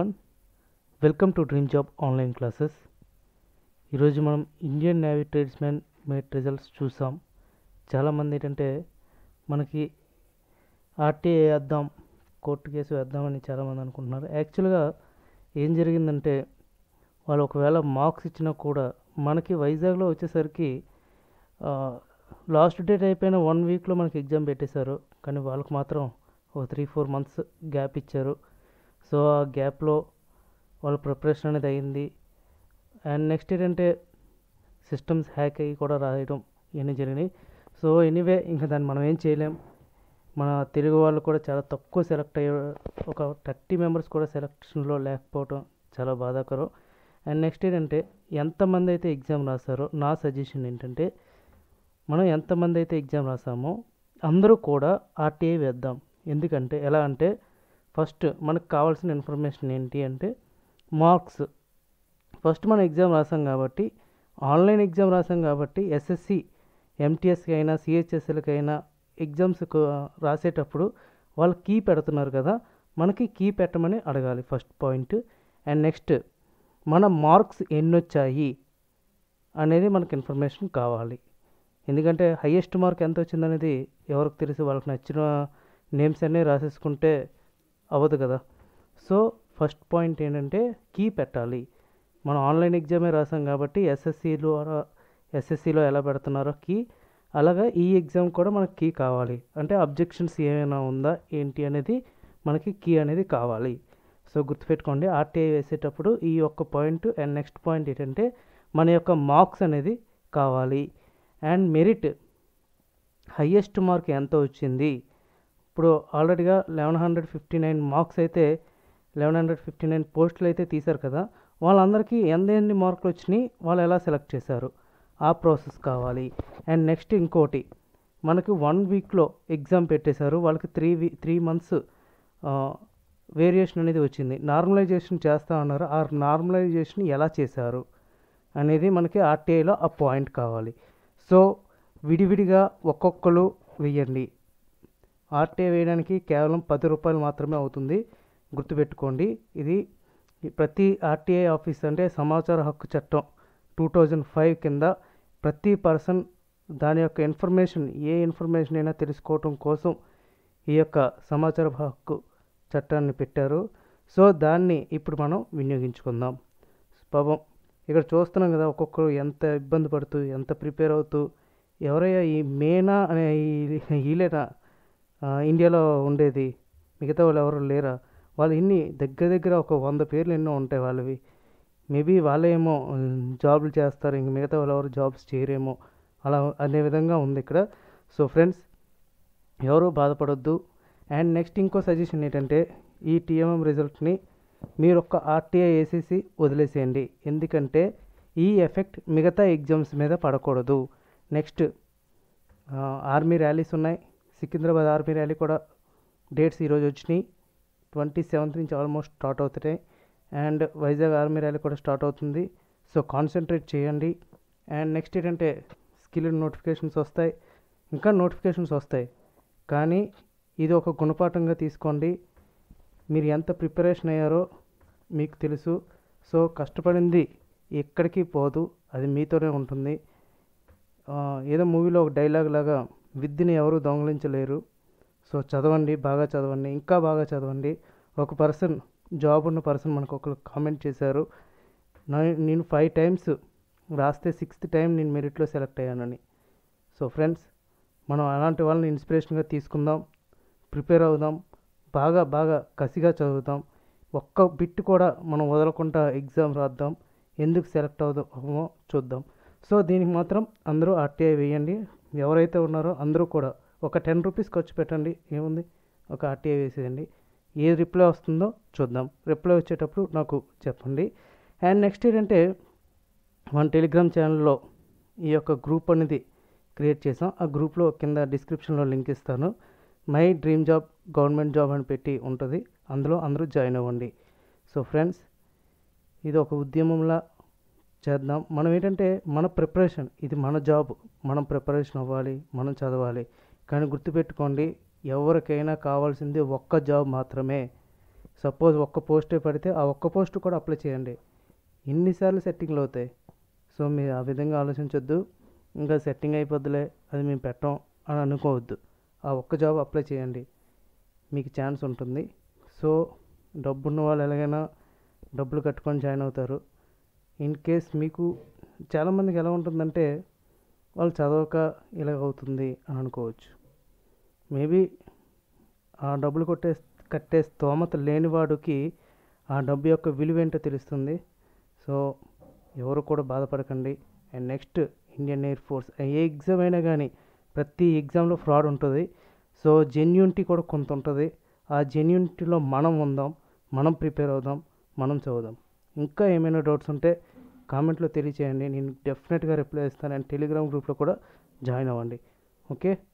everyone welcome to dream job online classes ఈరోజు మనం Indian navy tradesmen mate results చూసాం చాలామంది ఏంటంటే మనకి ఆర్టీఏ వేద్దాం కోర్టు కేసు వేద్దామని చాలామంది అనుకుంటున్నారు యాక్చువల్గా ఏం జరిగిందంటే వాళ్ళు ఒకవేళ మార్క్స్ ఇచ్చినా కూడా మనకి వైజాగ్లో వచ్చేసరికి లాస్ట్ డేట్ అయిపోయిన వన్ వీక్లో మనకి ఎగ్జామ్ పెట్టేశారు కానీ వాళ్ళకి మాత్రం ఒక త్రీ ఫోర్ మంత్స్ గ్యాప్ ఇచ్చారు సో ఆ గ్యాప్లో వాళ్ళ ప్రిపరేషన్ అనేది అయింది అండ్ నెక్స్ట్ ఏంటంటే సిస్టమ్స్ హ్యాక్ అయ్యి కూడా రాయడం ఇవన్నీ జరిగినాయి సో ఎనీవే ఇంకా దాన్ని మనం ఏం చేయలేం మన తెలుగు వాళ్ళు కూడా చాలా తక్కువ సెలెక్ట్ అయ్యే ఒక థర్టీ మెంబర్స్ కూడా సెలెక్షన్లో లేకపోవడం చాలా బాధాకరం అండ్ నెక్స్ట్ ఏంటంటే ఎంతమంది అయితే ఎగ్జామ్ రాస్తారో నా సజెషన్ ఏంటంటే మనం ఎంతమంది అయితే ఎగ్జామ్ రాసామో అందరూ కూడా ఆర్టీఐ వేద్దాం ఎందుకంటే ఎలా అంటే ఫస్ట్ మనకు కావాల్సిన ఇన్ఫర్మేషన్ ఏంటి అంటే మార్క్స్ ఫస్ట్ మనం ఎగ్జామ్ రాసాం కాబట్టి ఆన్లైన్ ఎగ్జామ్ రాసాం కాబట్టి ఎస్ఎస్సి ఎంటీఎస్కి అయినా సిహెచ్ఎస్ఎల్కైనా ఎగ్జామ్స్ రాసేటప్పుడు వాళ్ళు కీ పెడుతున్నారు కదా మనకి కీ పెట్టమని అడగాలి ఫస్ట్ పాయింట్ అండ్ నెక్స్ట్ మన మార్క్స్ ఎన్ని వచ్చాయి అనేది మనకు ఇన్ఫర్మేషన్ కావాలి ఎందుకంటే హయ్యెస్ట్ మార్క్ ఎంత వచ్చిందనేది ఎవరికి తెలిసి వాళ్ళకి నచ్చిన నేమ్స్ అన్నీ రాసేసుకుంటే అవ్వదు కదా సో ఫస్ట్ పాయింట్ ఏంటంటే కీ పెట్టాలి మనం ఆన్లైన్ ఎగ్జామే రాసాం కాబట్టి ఎస్ఎస్సిలో ఎస్ఎస్సిలో ఎలా పెడుతున్నారో కీ అలాగా ఈ ఎగ్జామ్ కూడా మనకి కీ కావాలి అంటే అబ్జెక్షన్స్ ఏమైనా ఉందా ఏంటి అనేది మనకి కీ అనేది కావాలి సో గుర్తుపెట్టుకోండి ఆర్టీఐ వేసేటప్పుడు ఈ యొక్క పాయింట్ అండ్ నెక్స్ట్ పాయింట్ ఏంటంటే మన యొక్క మార్క్స్ అనేది కావాలి అండ్ మెరిట్ హయ్యెస్ట్ మార్క్ ఎంత వచ్చింది ఇప్పుడు ఆల్రెడీగా eleven hundred fifty nine marks అయితే లెవెన్ హండ్రెడ్ ఫిఫ్టీ నైన్ పోస్టులు అయితే తీశారు కదా వాళ్ళందరికీ ఎంత ఎన్ని మార్కులు వచ్చినాయి వాళ్ళు ఎలా సెలెక్ట్ చేశారు ఆ ప్రాసెస్ కావాలి అండ్ నెక్స్ట్ ఇంకోటి మనకి వన్ వీక్లో ఎగ్జామ్ పెట్టేశారు వాళ్ళకి త్రీ వీ త్రీ మంత్స్ వేరియేషన్ అనేది వచ్చింది నార్మలైజేషన్ చేస్తా ఉన్నారు ఆ నార్మలైజేషన్ ఎలా చేశారు అనేది మనకి ఆర్టీఐలో ఆ పాయింట్ కావాలి సో విడివిడిగా ఒక్కొక్కరు వేయండి ఆర్టీఐ వేయడానికి కేవలం పది రూపాయలు మాత్రమే అవుతుంది గుర్తుపెట్టుకోండి ఇది ప్రతి ఆర్టీఐ ఆఫీస్ అంటే సమాచార హక్కు చట్టం టూ థౌజండ్ ఫైవ్ కింద ప్రతి పర్సన్ దాని యొక్క ఇన్ఫర్మేషన్ ఏ ఇన్ఫర్మేషన్ అయినా తెలుసుకోవటం కోసం ఈ యొక్క సమాచార హక్కు చట్టాన్ని పెట్టారు సో దాన్ని ఇప్పుడు మనం వినియోగించుకుందాం పాపం ఇక్కడ చూస్తున్నాం కదా ఒక్కొక్కరు ఎంత ఇబ్బంది పడుతూ ఎంత ప్రిపేర్ అవుతూ ఎవరయ్యా ఈ మేనా అనే ఈలేనా ఇండియాలో ఉండేది మిగతా వాళ్ళు ఎవరు లేరా వాళ్ళు ఇన్ని దగ్గర దగ్గర ఒక వంద పేర్లు ఎన్నో ఉంటాయి వాళ్ళవి మేబీ వాళ్ళేమో జాబ్లు చేస్తారు ఇంక మిగతా వాళ్ళు ఎవరు జాబ్స్ చేయరేమో అలా అనే విధంగా ఉంది ఇక్కడ సో ఫ్రెండ్స్ ఎవరు బాధపడొద్దు అండ్ నెక్స్ట్ ఇంకో సజెషన్ ఏంటంటే ఈ టీఎంఎం రిజల్ట్ని మీరు ఒక్క ఆర్టీఐ వేసేసి వదిలేసేయండి ఎందుకంటే ఈ ఎఫెక్ట్ మిగతా ఎగ్జామ్స్ మీద పడకూడదు నెక్స్ట్ ఆర్మీ ర్యాలీస్ ఉన్నాయి సికింద్రాబాద్ ఆర్మీ ర్యాలీ కూడా డేట్స్ ఈరోజు వచ్చినాయి ట్వంటీ సెవెంత్ నుంచి ఆల్మోస్ట్ స్టార్ట్ అవుతున్నాయి అండ్ వైజాగ్ ఆర్మీ ర్యాలీ కూడా స్టార్ట్ అవుతుంది సో కాన్సన్ట్రేట్ చేయండి అండ్ నెక్స్ట్ ఏంటంటే స్కిల్ నోటిఫికేషన్స్ వస్తాయి ఇంకా నోటిఫికేషన్స్ వస్తాయి కానీ ఇది ఒక గుణపాఠంగా తీసుకోండి మీరు ఎంత ప్రిపరేషన్ అయ్యారో మీకు తెలుసు సో కష్టపడింది ఎక్కడికి పోదు అది మీతోనే ఉంటుంది ఏదో మూవీలో ఒక డైలాగ్ లాగా విద్యని ఎవరు దొంగలించలేరు సో చదవండి బాగా చదవండి ఇంకా బాగా చదవండి ఒక పర్సన్ జాబ్ ఉన్న పర్సన్ మనకు ఒకరు కామెంట్ చేశారు నేను ఫైవ్ టైమ్స్ రాస్తే సిక్స్త్ టైం నేను మెరిట్లో సెలెక్ట్ అయ్యానని సో ఫ్రెండ్స్ మనం అలాంటి వాళ్ళని ఇన్స్పిరేషన్గా తీసుకుందాం ప్రిపేర్ అవుదాం బాగా బాగా కసిగా చదువుతాం ఒక్క బిట్ కూడా మనం వదలకుండా ఎగ్జామ్ రాద్దాం ఎందుకు సెలెక్ట్ అవుదామో చూద్దాం సో దీనికి మాత్రం అందరూ ఆర్టీఐ వేయండి ఎవరైతే ఉన్నారో అందరూ కూడా ఒక టెన్ రూపీస్ ఖర్చు పెట్టండి ఏముంది ఒక ఆర్టీఐ వేసేయండి ఏ రిప్లై వస్తుందో చూద్దాం రిప్లై వచ్చేటప్పుడు నాకు చెప్పండి అండ్ నెక్స్ట్ ఏంటంటే మన టెలిగ్రామ్ ఛానల్లో ఈ యొక్క గ్రూప్ అనేది క్రియేట్ చేసాం ఆ గ్రూప్లో కింద డిస్క్రిప్షన్లో లింక్ ఇస్తాను my dream job government job అని పెట్టి ఉంటుంది అందులో అందరూ జాయిన్ అవ్వండి సో ఫ్రెండ్స్ ఇది ఒక ఉద్యమంలా చేద్దాం మనం ఏంటంటే మన ప్రిపరేషన్ ఇది మన జాబ్ మనం ప్రిపరేషన్ అవ్వాలి మనం చదవాలి కానీ గుర్తుపెట్టుకోండి ఎవరికైనా కావాల్సింది ఒక్క జాబ్ మాత్రమే సపోజ్ ఒక్క పోస్టే పడితే ఆ ఒక్క పోస్ట్ కూడా అప్లై చేయండి ఎన్నిసార్లు సెట్టింగ్లు అవుతాయి సో మీరు ఆ విధంగా ఆలోచించొద్దు ఇంకా సెట్టింగ్ అయిపోద్దులే అది మేము పెట్టం అని అనుకోవద్దు ఆ ఒక్క జాబ్ అప్లై చేయండి మీకు ఛాన్స్ ఉంటుంది సో డబ్బున్న వాళ్ళు ఎలాగైనా డబ్బులు కట్టుకొని జాయిన్ అవుతారు ఇన్ కేస్ మీకు చాలామందికి ఎలా ఉంటుందంటే వాళ్ళు చదవక ఇలా అవుతుంది అని అనుకోవచ్చు మేబీ ఆ డబ్బులు కొట్టే కట్టే స్తోమత లేనివాడికి ఆ డబ్బు యొక్క విలువ ఏంటో తెలుస్తుంది సో ఎవరు కూడా బాధపడకండి and next Indian air force ఏ ఎగ్జామ్ అయినా కానీ ప్రతి ఎగ్జామ్లో ఫ్రాడ్ ఉంటుంది సో జెన్యూనిటీ కూడా కొంత ఉంటుంది ఆ జెన్యూనిటీలో మనం ఉందాం మనం ప్రిపేర్ అవుదాం మనం చదువుదాం ఇంకా ఏమైనా డౌట్స్ ఉంటే కామెంట్లో తెలియచేయండి నేను డెఫినెట్గా రిప్లై ఇస్తాను అండ్ టెలిగ్రామ్ గ్రూప్లో కూడా జాయిన్ అవ్వండి ఓకే